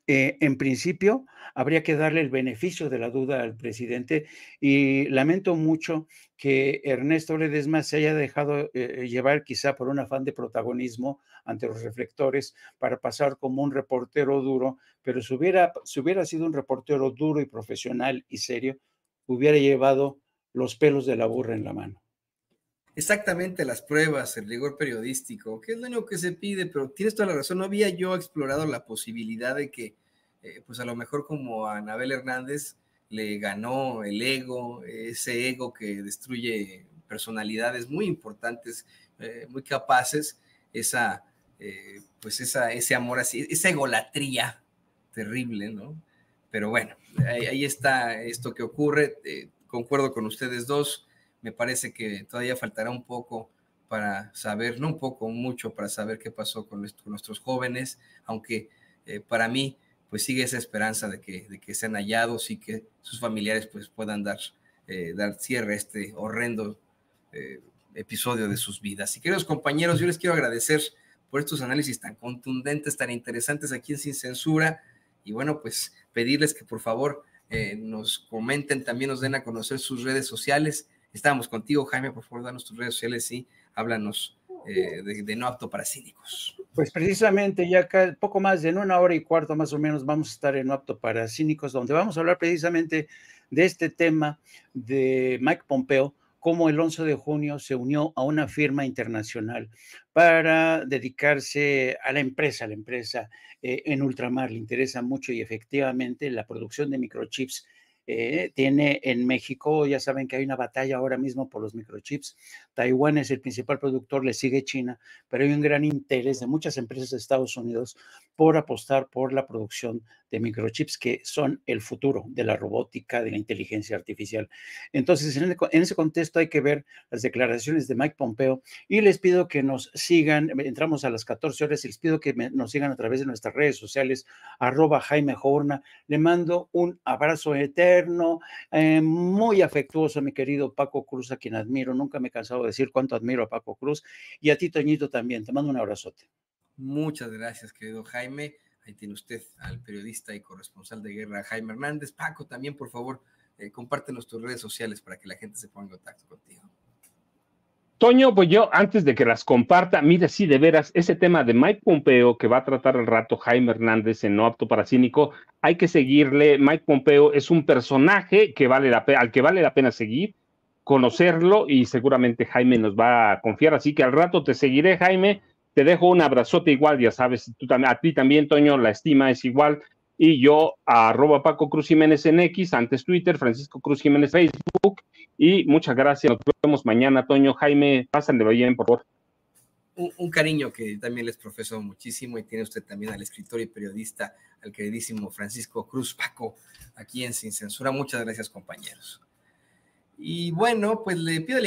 eh, en principio, habría que darle el beneficio de la duda al presidente y lamento mucho que Ernesto Ledesma se haya dejado eh, llevar quizá por un afán de protagonismo ante los reflectores para pasar como un reportero duro, pero si hubiera, si hubiera sido un reportero duro y profesional y serio, hubiera llevado los pelos de la burra en la mano exactamente las pruebas, el rigor periodístico, que es lo único que se pide, pero tienes toda la razón, no había yo explorado la posibilidad de que, eh, pues a lo mejor como a Anabel Hernández le ganó el ego, ese ego que destruye personalidades muy importantes, eh, muy capaces, esa, eh, pues esa, ese amor así, esa egolatría terrible, ¿no? Pero bueno, ahí está esto que ocurre, concuerdo con ustedes dos, me parece que todavía faltará un poco para saber, no un poco, mucho para saber qué pasó con, nuestros jóvenes, aunque eh, para mí pues sigue esa esperanza de que, sean hallados y que sus familiares pues puedan dar, eh, dar cierre a este horrendo eh, episodio de sus vidas. Y queridos compañeros, yo les quiero agradecer por estos análisis tan contundentes, tan interesantes aquí en Sin Censura. Y bueno, pues pedirles que por favor nos comenten, también nos den a conocer sus redes sociales. Estamos contigo, Jaime, por favor, danos tus redes sociales y háblanos eh, de, No Apto para Cínicos. Pues precisamente ya acá, poco más de una hora y cuarto más o menos vamos a estar en No Apto para Cínicos, donde vamos a hablar precisamente de este tema de Mike Pompeo, cómo el 11 de junio se unió a una firma internacional para dedicarse a la empresa, la empresa eh, en ultramar. Le interesa mucho y efectivamente la producción de microchips eh, tiene en México, ya saben que hay una batalla ahora mismo por los microchips. Taiwán es el principal productor, le sigue China, pero hay un gran interés de muchas empresas de Estados Unidos por apostar por la producción de microchips que son el futuro de la robótica, de la inteligencia artificial. Entonces, en, ese contexto hay que ver las declaraciones de Mike Pompeo y les pido que nos sigan, entramos a las 14 horas y les pido que nos sigan a través de nuestras redes sociales, arroba Jaime Jorna Le mando un abrazo eterno, eh, muy afectuoso a mi querido Paco Cruz, a quien admiro, nunca me he cansado de decir cuánto admiro a Paco Cruz y a ti, Toñito, también. Te mando un abrazote. Muchas gracias, querido Jaime Ahí tiene usted al periodista y corresponsal de guerra Jaime Hernández. Paco, también, por favor, eh, compártenos tus redes sociales para que la gente se ponga en contacto contigo. Toño, pues yo antes de que las comparta, mire, sí, de veras, ese tema de Mike Pompeo que va a tratar al rato Jaime Hernández en No Apto para Cínico, hay que seguirle. Mike Pompeo es un personaje que vale la al que vale la pena seguir, conocerlo y seguramente Jaime nos va a confiar. Así que al rato te seguiré, Jaime, te dejo un abrazote igual, ya sabes, tú, a ti también, Toño, la estima es igual. Y yo, arroba Paco Cruz Jiménez en X, antes Twitter, Francisco Cruz Jiménez Facebook. Y muchas gracias. Nos vemos mañana, Toño. Jaime, pásenle bien, por favor. Un, cariño que también les profeso muchísimo y tiene usted también al escritor y periodista, al queridísimo Francisco Cruz Paco, aquí en Sin Censura. Muchas gracias, compañeros. Y bueno, pues le pido la